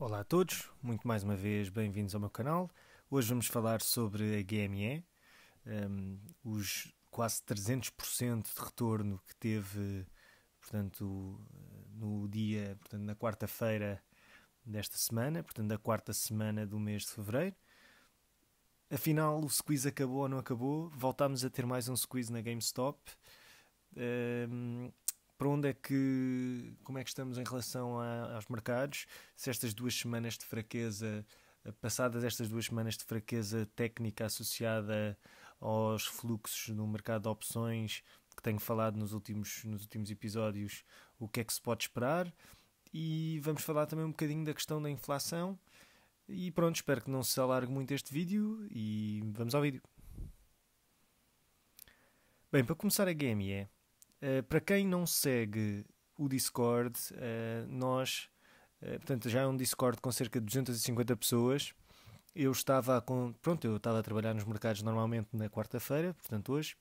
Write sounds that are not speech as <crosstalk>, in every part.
Olá a todos, muito mais uma vez bem-vindos ao meu canal. Hoje vamos falar sobre a GME, um, ehm, os quase 300% de retorno que teve, portanto, no dia, portanto, na quarta-feira desta semana, portanto, da quarta semana do mês de fevereiro. Afinal, o squeeze acabou ou não acabou? Voltámos a ter mais um squeeze na GameStop. Um, ehm, para onde é que como é que estamos em relação a, aos mercados, se estas duas semanas de fraqueza, eh, passadas estas duas semanas de fraqueza técnica associada aos fluxos no mercado de opções que tenho falado nos últimos, nos últimos episódios, o que é que se pode esperar e vamos falar também um bocadinho da questão da inflação. E pronto, espero que não se alargue muito este vídeo e vamos ao vídeo. Bem, para começar a GME, eh, para quem não segue o Discord, uh, nós, uh, portanto, já é um Discord com cerca de 250 pessoas. Eu estava a, pronto, eu estava a trabalhar nos mercados normalmente na quarta-feira, portanto hoje,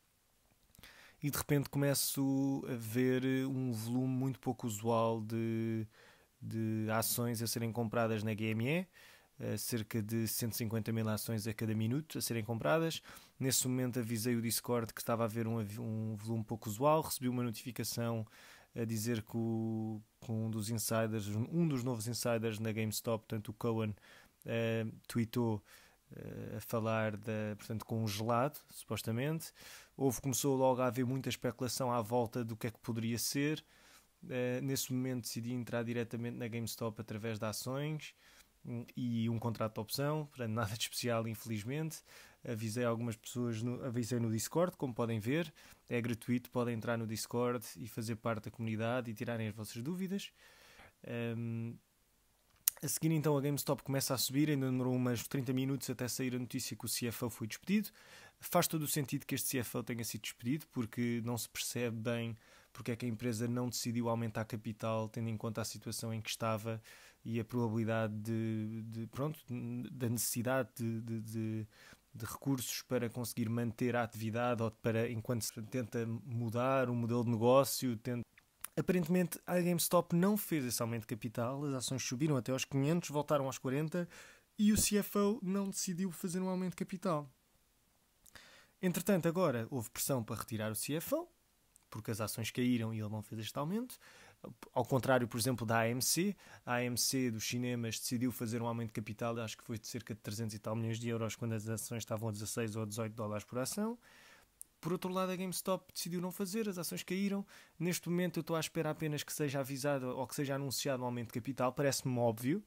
e de repente começo a ver um volume muito pouco usual de, de ações a serem compradas na GME. Eh, cerca de 150 mil ações a cada minuto a serem compradas. Nesse momento avisei o Discord que estava a haver um, um volume pouco usual, recebi uma notificação a dizer que, o, que, um dos insiders, um dos novos insiders na GameStop, portanto o Cohen, uh, tweetou uh, a falar da, portanto, com um gelado, supostamente. Houve, começou logo a haver muita especulação à volta do que é que poderia ser. Uh, nesse momento decidi entrar diretamente na GameStop através de ações e um contrato de opção, portanto, nada de especial, infelizmente. Avisei algumas pessoas, no, avisei no Discord, como podem ver, é gratuito, podem entrar no Discord e fazer parte da comunidade e tirarem as vossas dúvidas. Um, a seguir, então, a GameStop começa a subir, ainda demorou umas 30 minutos até sair a notícia que o CFO foi despedido. Faz todo o sentido que este CFO tenha sido despedido, porque não se percebe bem porque é que a empresa não decidiu aumentar capital, tendo em conta a situação em que estava e a probabilidade de, de pronto, da necessidade de, de, de, de recursos para conseguir manter a atividade ou para enquanto se tenta mudar o modelo de negócio, tenta Aparentemente, a GameStop não fez esse aumento de capital, as ações subiram até aos 500, voltaram aos 40 e o CFO não decidiu fazer um aumento de capital. Entretanto, agora houve pressão para retirar o CFO, porque as ações caíram e ele não fez este aumento. Ao contrário, por exemplo, da AMC, a AMC dos cinemas decidiu fazer um aumento de capital, acho que foi de cerca de 300 e tal milhões de euros, quando as ações estavam a 16 ou 18 dólares por ação. Por outro lado, a GameStop decidiu não fazer, as ações caíram. Neste momento, eu estou à espera apenas que seja avisado ou que seja anunciado um aumento de capital, parece-me óbvio.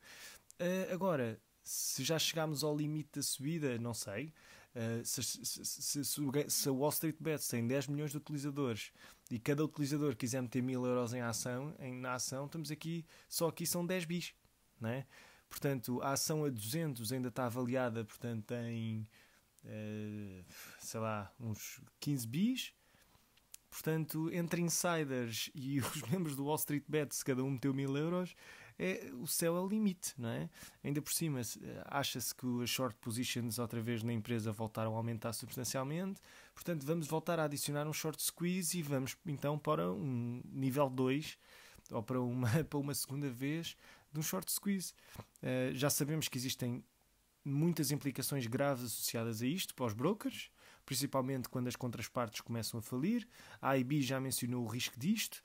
Uh, agora, se já chegámos ao limite da subida, não sei. Uh, se, se, se, se, Wall Street Bets tem 10 milhões de utilizadores e cada utilizador quiser meter mil euros em ação, em, na ação, estamos aqui, só aqui são 10 bis, né? Portanto, a ação a 200 ainda está avaliada, portanto, em, uh, eh, sei lá, uns 15 bis. Portanto, entre insiders e <laughs> os membros do Wall Street Bet, se cada um meteu mil euros, é, o céu é o limite, não é? Ainda por cima, eh, acha-se que as short positions outra vez na empresa voltaram a aumentar substancialmente, portanto vamos voltar a adicionar um short squeeze e vamos então para um nível 2 ou para uma, <laughs> para uma segunda vez de um short squeeze. Uh, já sabemos que existem muitas implicações graves associadas a isto para os brokers, principalmente quando as contrapartes começam a falir. A IB já mencionou o risco disto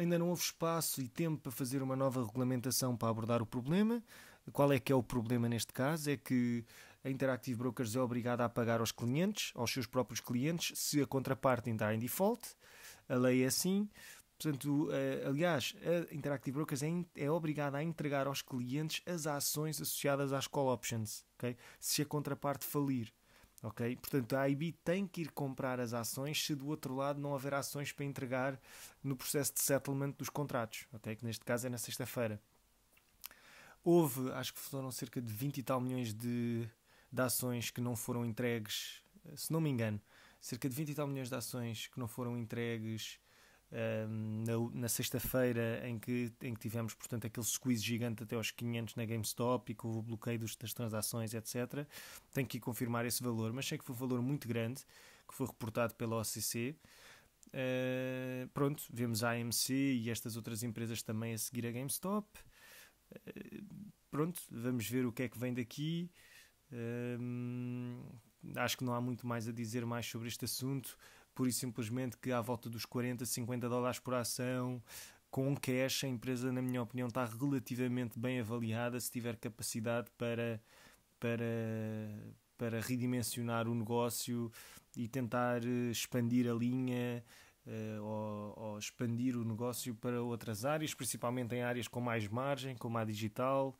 ainda não houve espaço e tempo para fazer uma nova regulamentação para abordar o problema. Qual é que é o problema neste caso? É que a Interactive Brokers é obrigada a pagar aos clientes, aos seus próprios clientes, se a contraparte entrar em default. A lei é assim. Portanto, eh, aliás, a Interactive Brokers é, é obrigada a entregar aos clientes as ações associadas às call options, okay? se a contraparte falir. Ok? Portanto, a IB tem que ir comprar as ações se do outro lado não houver ações para entregar no processo de settlement dos contratos, ok? Que neste caso é na sexta-feira. Houve, acho que foram cerca de 20 e tal milhões de, de ações que não foram entregues, se não me engano, cerca de 20 e tal milhões de ações que não foram entregues na, na sexta-feira em que, em que tivemos, portanto, aquele squeeze gigante até aos 500 na GameStop e com o bloqueio dos, das transações, etc. Tenho que confirmar esse valor, mas sei que foi um valor muito grande que foi reportado pela OCC. Uh, ah, pronto, vemos a AMC e estas outras empresas também a seguir a GameStop. Uh, pronto, vamos ver o que é que vem daqui. Uh, acho que não há muito mais a dizer mais sobre este assunto pura e simplesmente que à volta dos 40, 50 dólares por ação, com cash, a empresa, na minha opinião, está relativamente bem avaliada se tiver capacidade para, para, para redimensionar o negócio e tentar eh, expandir a linha uh, ou, ou, expandir o negócio para outras áreas, principalmente em áreas com mais margem, como a digital.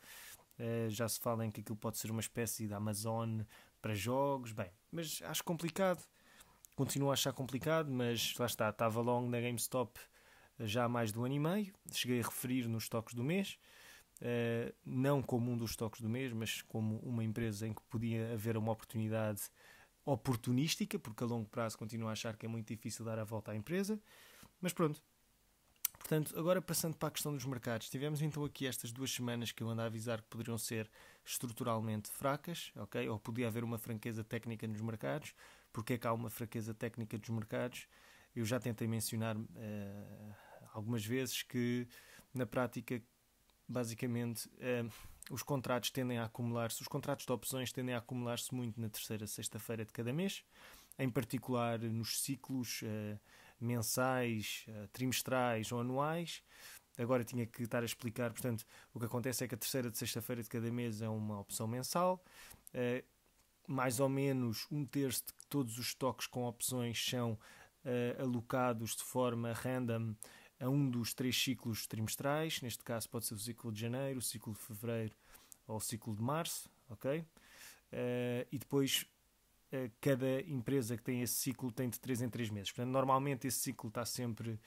Uh, já se fala em que aquilo pode ser uma espécie de Amazon para jogos, bem, mas acho complicado. Continuo a achar complicado, mas lá está, estava long na GameStop eh, já há mais de um ano e meio. Cheguei a referir nos toques do mês, uh, não como um dos toques do mês, mas como uma empresa em que podia haver uma oportunidade oportunística, porque a longo prazo continuo a achar que é muito difícil dar a volta à empresa. Mas pronto. Portanto, agora passando para a questão dos mercados, tivemos então aqui estas duas semanas que eu ando a avisar que poderiam ser estruturalmente fracas, ok? Ou podia haver uma franqueza técnica nos mercados porque é que há uma fraqueza técnica dos mercados. Eu já tentei mencionar uh, algumas vezes que, na prática, basicamente, uh, os contratos tendem a acumular-se, os contratos de opções tendem a acumular-se muito na terceira sexta-feira de cada mês, em particular nos ciclos uh, mensais, trimestrais ou anuais. Agora tinha que estar a explicar, portanto, o que acontece é que a terceira de sexta-feira de cada mês é uma opção mensal mais ou menos um terço de todos os estoques com opções são uh, alocados de forma random a um dos três ciclos trimestrais, neste caso pode ser o ciclo de janeiro, o ciclo de fevereiro ou o ciclo de março, ok? Uh, e depois uh, cada empresa que tem esse ciclo tem de 3 em 3 meses. Portanto, normalmente esse ciclo está sempre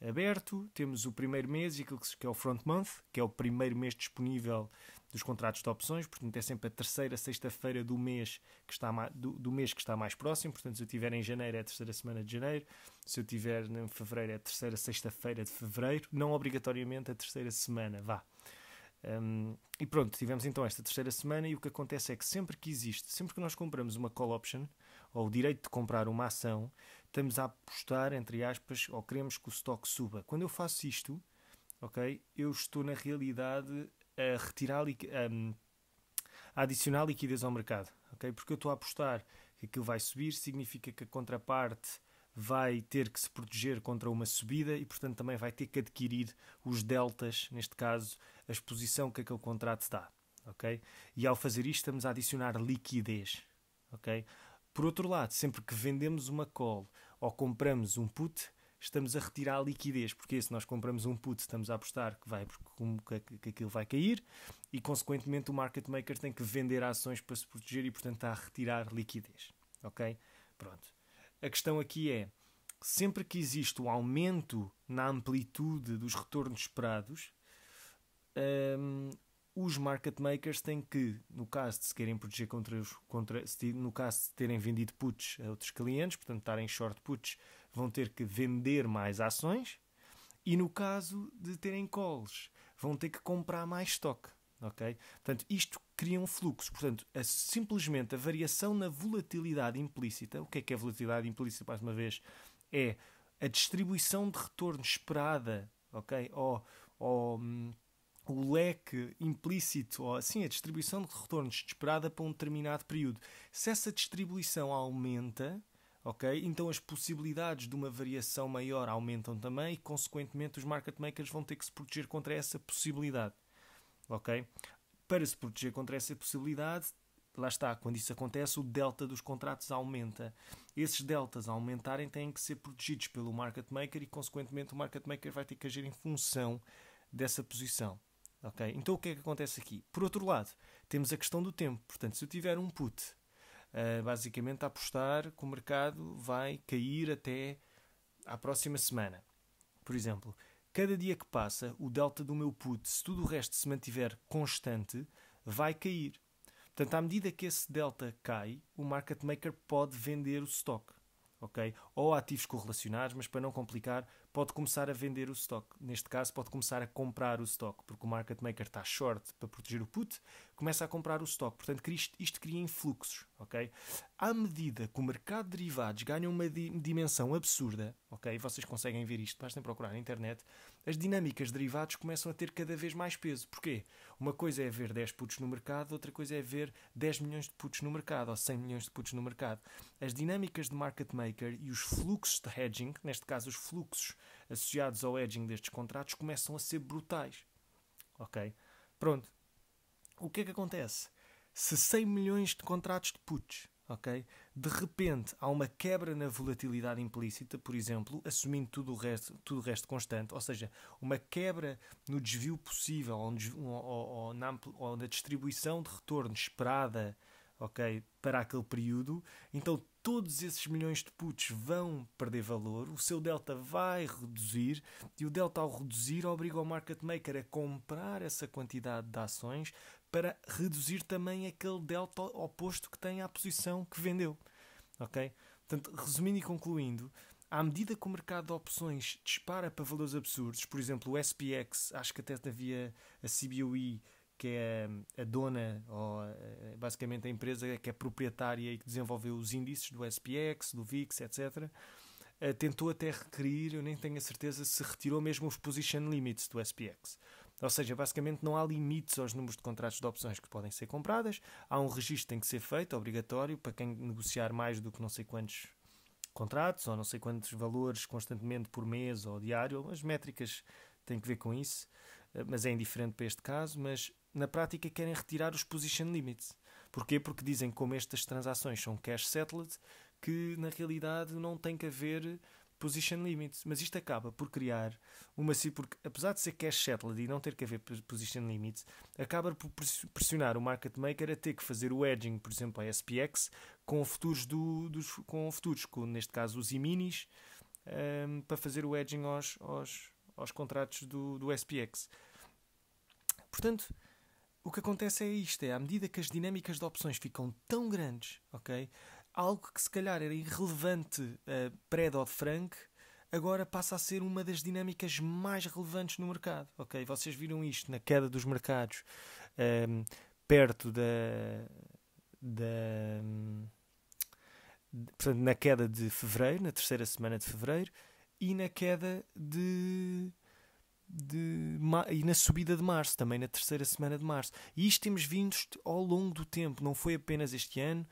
aberto, temos o primeiro mês e aquilo que é o front month, que é o primeiro mês disponível dos contratos de opções, portanto é sempre a terceira sexta-feira do mês que está do, do, mês que está mais próximo, portanto se eu tiver em janeiro é a terceira semana de janeiro, se eu tiver em fevereiro é a terceira sexta-feira de fevereiro, não obrigatoriamente a terceira semana, vá. Um, e pronto, tivemos então esta terceira semana e o que acontece é que sempre que existe, sempre que nós compramos uma call option, ou o direito de comprar uma ação, estamos a apostar, entre aspas, ou queremos que o stock suba. Quando eu faço isto, ok, eu estou na realidade a retirar um, a adicionar liquidez ao mercado, Porque eu estou a apostar que aquilo vai subir, significa que a contraparte vai ter que se proteger contra uma subida e, portanto, também vai ter que adquirir os deltas, neste caso, a exposição que aquele contrato dá. Okay? E ao fazer isto, estamos a adicionar liquidez. Okay? Por outro lado, sempre que vendemos uma call ou compramos um put, estamos a retirar a liquidez, porque se nós compramos um put, estamos a apostar que, vai, que, que aquilo vai cair e, consequentemente, o market maker tem que vender ações para se proteger e, portanto, está a retirar liquidez. Ok? Pronto. A questão aqui é, sempre que existe o um aumento na amplitude dos retornos esperados, um, os market makers têm que, no caso de se querem proteger contra, os, contra no caso de terem vendido puts a outros clientes, portanto, estarem short puts vão ter que vender mais ações e no caso de terem calls, vão ter que comprar mais estoque. ok? Portanto, isto cria um fluxo. Portanto, a, simplesmente a variação na volatilidade implícita, o que é que é volatilidade implícita, mais uma vez, é a distribuição de retorno esperada, ok? Ou, ou um, o leque implícito, ou assim, a distribuição de retornos esperada para um determinado período. Se essa distribuição aumenta, ok? Então as possibilidades de uma variação maior aumentam também e, consequentemente, os market makers vão ter que se proteger contra essa possibilidade, ok? Para se proteger contra essa possibilidade, lá está, quando isso acontece, o delta dos contratos aumenta. Esses deltas a aumentarem têm que ser protegidos pelo market maker e, consequentemente, o market maker vai ter que agir em função dessa posição. Okay? Então, o que é que acontece aqui? Por outro lado, temos a questão do tempo. Portanto, se eu tiver um put eh, basicamente a apostar que o mercado vai cair até à próxima semana. Por exemplo, cada dia que passa, o delta do meu put, se tudo o resto se mantiver constante, vai cair. Portanto, à medida que esse delta cai, o market maker pode vender o stock, ok? Ou ativos correlacionados, mas para não complicar, pode começar a vender o stock. Neste caso, pode começar a comprar o stock, porque o market maker está short para proteger o put, começa a comprar o stock. Portanto, isto, isto cria influxos. Okay? À medida que o mercado de derivados ganha uma dimensão absurda, okay? vocês conseguem ver isto, basta procurar na internet, as dinâmicas derivadas começam a ter cada vez mais peso. Porquê? Uma coisa é ver 10 putos no mercado, outra coisa é ver 10 milhões de putos no mercado ou 100 milhões de putos no mercado. As dinâmicas de market maker e os fluxos de hedging, neste caso os fluxos associados ao hedging destes contratos, começam a ser brutais. Ok? Pronto. O que é que acontece? Se 100 milhões de contratos de putos, ok? de repente há uma quebra na volatilidade implícita, por exemplo, assumindo tudo o resto, tudo o resto constante, ou seja, uma quebra no desvio possível ou, ou, ou, na, ou na distribuição de retorno esperada okay, para aquele período, então todos esses milhões de puts vão perder valor, o seu delta vai reduzir e o delta ao reduzir obriga o market maker a comprar essa quantidade de ações para reduzir também aquele delta oposto que tem à posição que vendeu. Ok? Portanto, resumindo e concluindo, à medida que o mercado de opções dispara para valores absurdos, por exemplo, o SPX, acho que até havia a CBOE, que é hum, a dona, ou eh, eh, basicamente a empresa que é proprietária e que desenvolveu os índices do SPX, do VIX, etc., eh, tentou até requerir, eu nem tenho a certeza se retirou mesmo os position limits do SPX. Ou seja, basicamente não há limites aos números de contratos de opções que podem ser compradas, há um registro que tem que ser feito, obrigatório, para quem negociar mais do que não sei quantos contratos, ou não sei quantos valores constantemente por mês ou diário, as métricas têm que ver com isso, eh, mas é indiferente para este caso, mas na prática querem retirar os position limits. Porquê? Porque dizem que como estas transações são cash settled, que na realidade não tem que haver position limits. Mas isto acaba por criar uma. Porque, apesar de ser cash settled e não ter que haver position limits, acaba por pressionar o market maker a ter que fazer o edging, por exemplo, a SPX, com futuros, do, dos, com futuros com, neste caso os iminis, um, para fazer o edging aos, aos, aos contratos do, do SPX. Portanto. O que acontece é isto, é à medida que as dinâmicas de opções ficam tão grandes, ok? algo que se calhar era irrelevante uh, eh, pré-Dodd Frank agora passa a ser uma das dinâmicas mais relevantes no mercado. Ok, vocês viram isto na queda dos mercados um, ehm, perto da, da portanto, na queda de fevereiro, na terceira semana de fevereiro e na queda de de, e na subida de março, também na terceira semana de março. E isto temos vindo ao longo do tempo, não foi apenas este ano,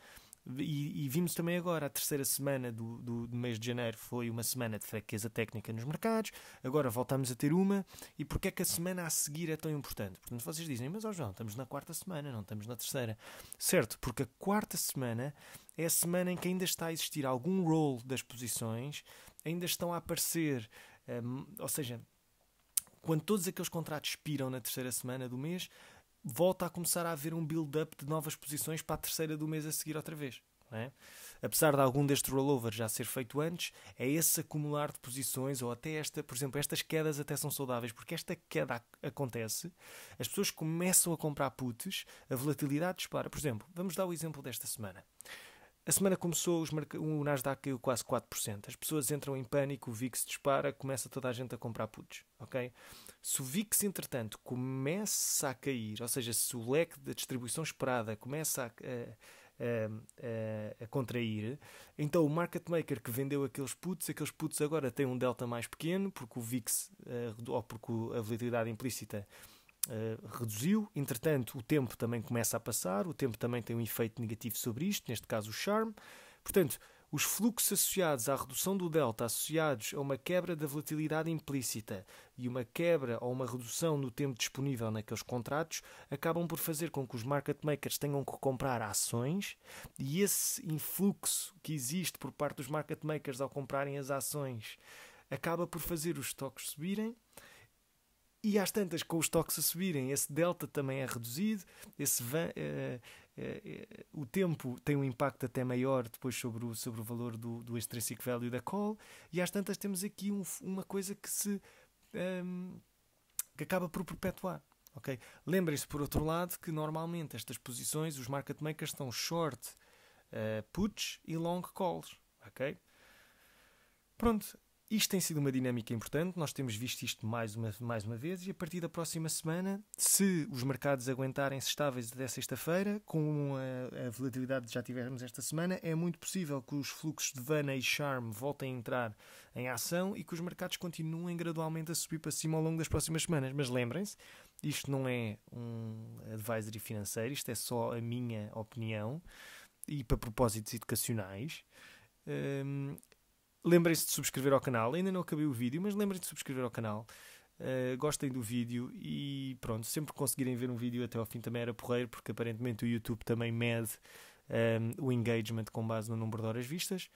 e, e, vimos também agora, a terceira semana do, do, do, mês de janeiro foi uma semana de fraqueza técnica nos mercados, agora voltamos a ter uma. E porque é que a semana a seguir é tão importante? Portanto, vocês dizem, mas ó oh João, estamos na quarta semana, não estamos na terceira. Certo, porque a quarta semana é a semana em que ainda está a existir algum role das posições, ainda estão a aparecer, hum, ou seja, quando todos aqueles contratos expiram na terceira semana do mês, volta a começar a haver um build-up de novas posições para a terceira do mês a seguir outra vez. É? Apesar de algum deste rollover já ser feito antes, é esse acumular de posições, ou até esta, por exemplo, estas quedas até são saudáveis, porque esta queda acontece, as pessoas começam a comprar puts, a volatilidade dispara. Por exemplo, vamos dar o exemplo desta semana. A semana começou, o Nasdaq caiu quase 4%. As pessoas entram em pânico, o VIX dispara, começa toda a gente a comprar putos, ok? Se o VIX, entretanto, começa a cair, ou seja, se o leque da distribuição esperada começa a, a, a, a contrair, então o market maker que vendeu aqueles putos, aqueles putos agora têm um delta mais pequeno, porque o VIX, eh, ou porque a volatilidade implícita eh, reduziu. Entretanto, o tempo também começa a passar, o tempo também tem um efeito negativo sobre isto, neste caso o charme. Portanto, os fluxos associados à redução do delta, associados a uma quebra da volatilidade implícita e uma quebra ou uma redução no tempo disponível naqueles contratos, acabam por fazer com que os market makers tenham que comprar ações e esse influxo que existe por parte dos market makers ao comprarem as ações acaba por fazer os estoques subirem e às tantas, com os toques a subirem, esse delta também é reduzido, esse van, uh, uh, uh, o tempo tem um impacto até maior depois sobre o, sobre o valor do, do extrinsic value da call, e às tantas temos aqui um, uma coisa que se um, ehm, que acaba por perpetuar. Okay? Lembrem-se, por outro lado, que normalmente estas posições, os market makers estão short puts e long calls. Okay? Pronto, isto tem sido uma dinâmica importante, nós temos visto isto mais uma, mais uma vez e a partir da próxima semana, se os mercados aguentarem-se estáveis até sexta-feira, com a, a, volatilidade que já tivemos esta semana, é muito possível que os fluxos de Vana e Charm voltem a entrar em ação e que os mercados continuem gradualmente a subir para cima ao longo das próximas semanas. Mas lembrem-se, isto não é um advisory financeiro, isto é só a minha opinião e para propósitos educacionais. Um, Lembrem-se de subscrever ao canal. Ainda não acabei o vídeo, mas lembrem-se de subscrever ao canal. Uh, gostem do vídeo e pronto, sempre conseguirem ver um vídeo até ao fim também era porreiro, porque aparentemente o YouTube também mede um, ehm, o engagement com base no número de horas vistas.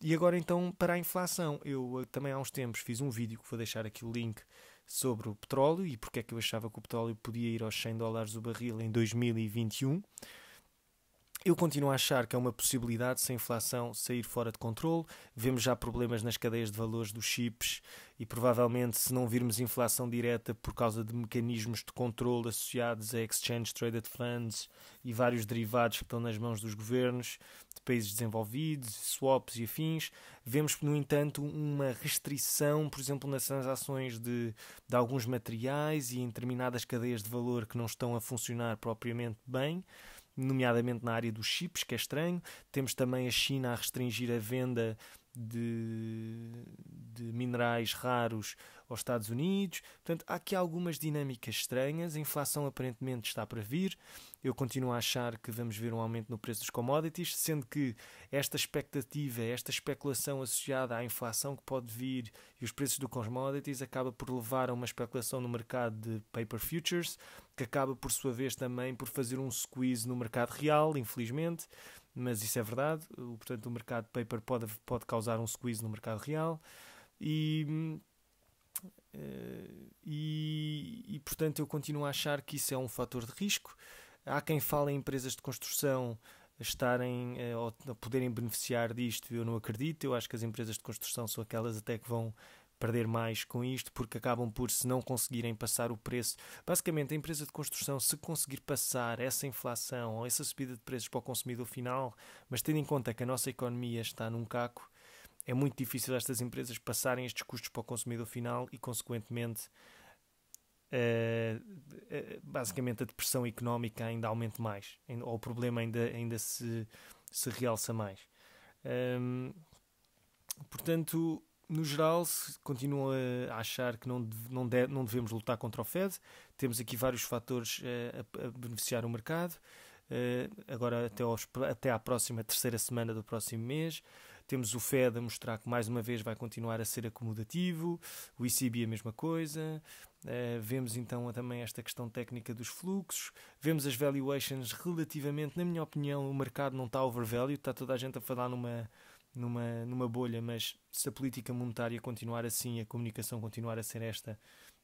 E agora então para a inflação, eu eh, também há uns tempos fiz um vídeo que vou deixar aqui o link sobre o petróleo e porque é que eu achava que o petróleo podia ir aos 100 dólares o barril em 2021. Eu continuo a achar que é uma possibilidade se a inflação sair fora de controle. Vemos já problemas nas cadeias de valores dos chips e provavelmente se não virmos inflação direta por causa de mecanismos de controle associados a exchange traded funds e vários derivados que estão nas mãos dos governos de países desenvolvidos, swaps e afins, vemos no entanto uma restrição, por exemplo, nas transações de, de alguns materiais e em determinadas cadeias de valor que não estão a funcionar propriamente bem nomeadamente na área dos chips, que é estranho. Temos também a China a restringir a venda de, de minerais raros aos Estados Unidos. Portanto, há aqui algumas dinâmicas estranhas. A inflação aparentemente está para vir. Eu continuo a achar que vamos ver um aumento no preço dos commodities, sendo que esta expectativa, esta especulação associada à inflação que pode vir e os preços dos commodities acaba por levar a uma especulação no mercado de paper futures, que acaba por sua vez também por fazer um squeeze no mercado real, infelizmente mas isso é verdade. O, portanto, o mercado paper pode, pode causar um squeeze no mercado real e, eh, e, e portanto eu continuo a achar que isso é um fator de risco. Há quem fale em empresas de construção estarem eh, ou poderem beneficiar disto, eu não acredito. Eu acho que as empresas de construção são aquelas até que vão perder mais com isto, porque acabam por, se não conseguirem passar o preço, basicamente a empresa de construção, se conseguir passar essa inflação ou essa subida de preços para o consumidor final, mas tendo em conta que a nossa economia está num caco, é muito difícil estas empresas passarem estes custos para o consumidor final e, consequentemente, uh, basicamente a depressão económica ainda aumente mais, ou o problema ainda, ainda se, se realça mais. Um, portanto, no geral, se continuam a achar que não, não, não devemos lutar contra o Fed, temos aqui vários fatores eh, a, a beneficiar o mercado. Eh, agora, até, aos, até à próxima terceira semana do próximo mês, temos o Fed a mostrar que mais uma vez vai continuar a ser acomodativo, o ECB a mesma coisa. Uh, vemos então também esta questão técnica dos fluxos, vemos as valuations relativamente, na minha opinião, o mercado não está overvalued, está toda a gente a falar numa, numa, numa bolha, mas se a política monetária continuar assim, a comunicação continuar a ser esta,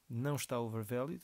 não está overvalued,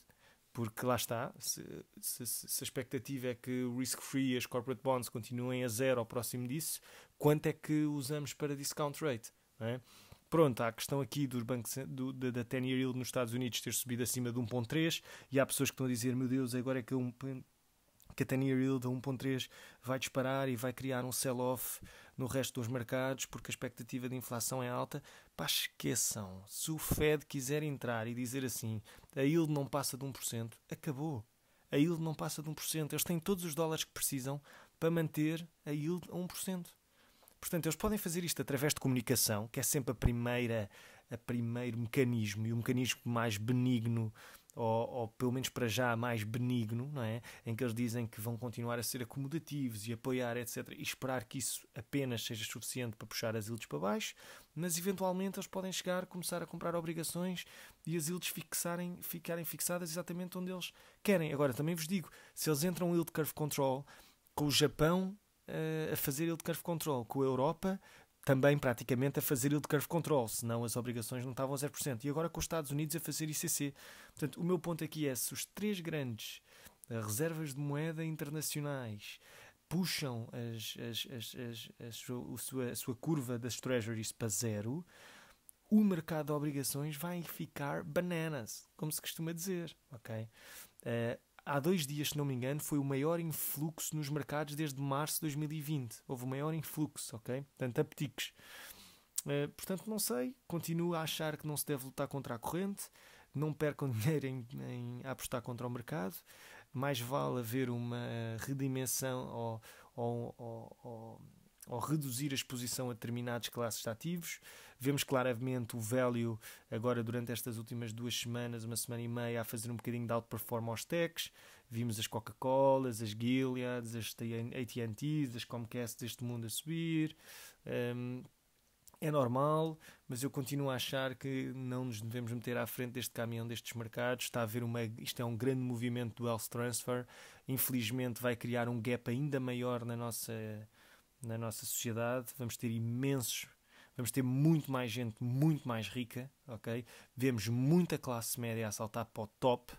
porque lá está, se, se, se a expectativa é que o risk-free e as corporate bonds continuem a zero ao próximo disso, quanto é que usamos para discount rate? É? Pronto, há a questão aqui dos bancos, do, da, da 10-year yield nos Estados Unidos ter subido acima de 1.3 e há pessoas que estão a dizer, meu Deus, agora é que um, que a 10-year yield a 1.3 vai disparar e vai criar um sell-off no resto dos mercados porque a expectativa de inflação é alta. Pá, esqueçam. Se o Fed quiser entrar e dizer assim, a yield não passa de 1%, acabou. A yield não passa de 1%. Eles têm todos os dólares que precisam para manter a yield a 1%. Portanto, eles podem fazer isto através de comunicação, que é sempre a primeira, a primeiro mecanismo e o mecanismo mais benigno ou, ou, pelo menos para já mais benigno, não é? em que eles dizem que vão continuar a ser acomodativos e apoiar, etc., e esperar que isso apenas seja suficiente para puxar as ilhas para baixo, mas eventualmente eles podem chegar, começar a comprar obrigações e as ilhas fixarem, ficarem fixadas exatamente onde eles querem. Agora, também vos digo, se eles entram yield curve control com o Japão uh, a fazer yield curve control, com a Europa também praticamente a fazer yield curve control, senão as obrigações não estavam a 0%. E agora com os Estados Unidos a fazer ICC. Portanto, o meu ponto aqui é se os três grandes eh, reservas de moeda internacionais puxam as, as, as, a, sua, a sua curva das treasuries para zero, o mercado de obrigações vai ficar bananas, como se costuma dizer, ok? Uh, há dois dias, se não me engano, foi o maior influxo nos mercados desde março de 2020. Houve o maior influxo, ok? Portanto, apetiques. Uh, eh, portanto, não sei, continuo a achar que não se deve lutar contra a corrente, não percam <laughs> dinheiro em, em apostar contra o mercado, mais vale haver uma redimensão ou, ou, ou, ou ou reduzir a exposição a determinadas classes de ativos. Vemos claramente o value agora durante estas últimas duas semanas, uma semana e meia, a fazer um bocadinho de outperform aos techs. Vimos as Coca-Colas, as Gileads, as AT&Ts, as Comcast deste mundo a subir. Um, é normal, mas eu continuo a achar que não nos devemos meter à frente deste caminhão destes mercados. Está a haver uma, isto é um grande movimento do health transfer. Infelizmente vai criar um gap ainda maior na nossa na nossa sociedade, vamos ter imensos, vamos ter muito mais gente muito mais rica, ok? Vemos muita classe média a saltar para o top,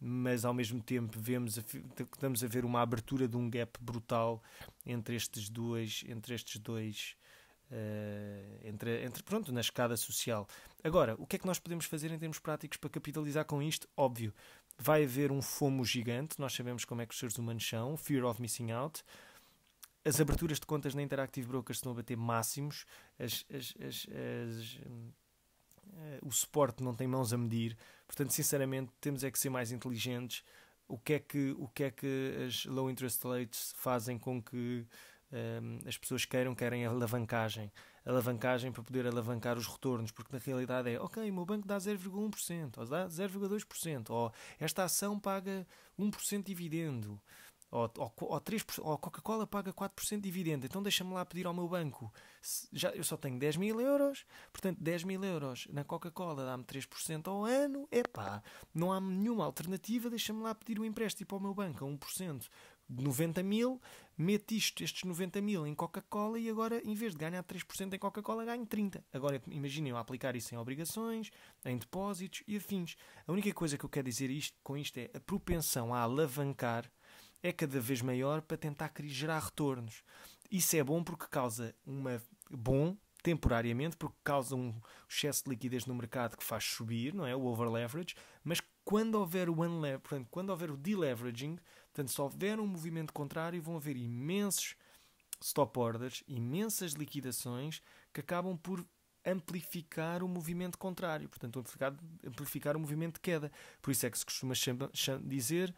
mas ao mesmo tempo vemos estamos a ver uma abertura de um gap brutal entre estes dois, entre estes dois, uh, entre, entre pronto, na escada social. Agora, o que é que nós podemos fazer em termos práticos para capitalizar com isto? Óbvio, vai haver um fomo gigante, nós sabemos como é que os seres humanos são, fear of missing out, as aberturas de contas na Interactive Brokers estão a bater máximos, as, as, as, eh, o suporte não tem mãos a medir, portanto, sinceramente, temos é que ser mais inteligentes. O que é que, o que, é que as low interest rates fazem com que um, eh, as pessoas queiram, querem alavancagem? Alavancagem para poder alavancar os retornos, porque na realidade é ok, o meu banco dá 0,1%, ou dá 0,2%, ou esta ação paga 1% de dividendo. Ou, ou, ou, 3%, ou a Coca-Cola paga 4% de dividendo, então deixa-me lá pedir ao meu banco. Se, já, eu só tenho 10 mil euros, portanto, 10 mil euros na Coca-Cola dá-me 3% ao ano. Epá, não há nenhuma alternativa, deixa-me lá pedir um empréstimo ao meu banco a 1% de 90 mil, mete isto, estes 90 mil em Coca-Cola e agora, em vez de ganhar 3% em Coca-Cola, ganho 30%. Agora, imaginem eu aplicar isso em obrigações, em depósitos e afins. A única coisa que eu quero dizer isto, com isto é a propensão a alavancar é cada vez maior para tentar gerar retornos. Isso é bom porque causa uma. Bom, temporariamente, porque causa um excesso de liquidez no mercado que faz subir, não é? O overleverage, mas quando houver o unlever, portanto, quando houver o deleveraging, portanto, se houver um movimento contrário, vão haver imensos stop orders, imensas liquidações que acabam por amplificar o movimento contrário, portanto, amplificar, amplificar o movimento de queda. Por isso é que se costuma dizer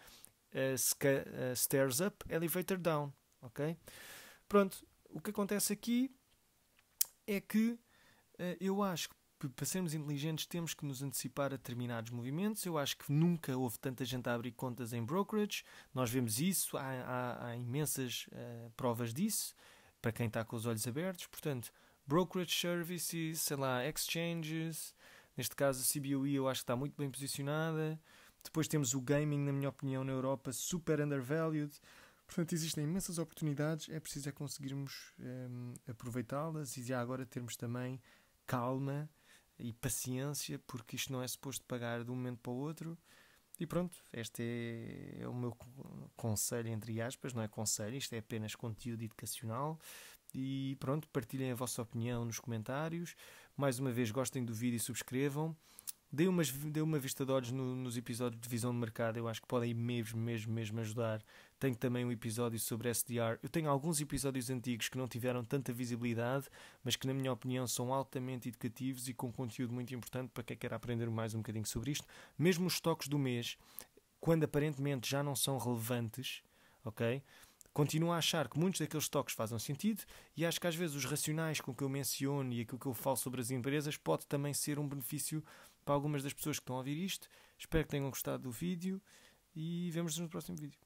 uh, stairs up, elevator down, ok? Pronto, o que acontece aqui é que eh, eu acho que para sermos inteligentes temos que nos antecipar a determinados movimentos. Eu acho que nunca houve tanta gente a abrir contas em brokerage. Nós vemos isso, há, há, há imensas uh, provas disso, para quem está com os olhos abertos. Portanto, brokerage services, sei lá, exchanges, neste caso a CBOE eu acho que está muito bem posicionada. Depois temos o gaming, na minha opinião, na Europa, super undervalued. Portanto, existem imensas oportunidades, é preciso é conseguirmos um, ehm, aproveitá-las e já agora termos também calma e paciência, porque isto não é suposto pagar de um momento para o outro. E pronto, este é, é o meu conselho, entre aspas, não é conselho, isto é apenas conteúdo educacional. E pronto, partilhem a vossa opinião nos comentários. Mais uma vez, gostem do vídeo e subscrevam. Dê, umas, dê uma vista de olhos no, nos episódios de visão de mercado, eu acho que podem mesmo, mesmo, mesmo ajudar. Tenho também um episódio sobre SDR. Eu tenho alguns episódios antigos que não tiveram tanta visibilidade, mas que, na minha opinião, são altamente educativos e com conteúdo muito importante para quem quer aprender mais um bocadinho sobre isto. Mesmo os toques do mês, quando aparentemente já não são relevantes, ok? Continuo a achar que muitos daqueles toques fazem sentido e acho que às vezes os racionais com que eu menciono e aquilo que eu falo sobre as empresas pode também ser um benefício para algumas das pessoas que estão a ouvir isto. Espero que tenham gostado do vídeo e vemos-nos no próximo vídeo.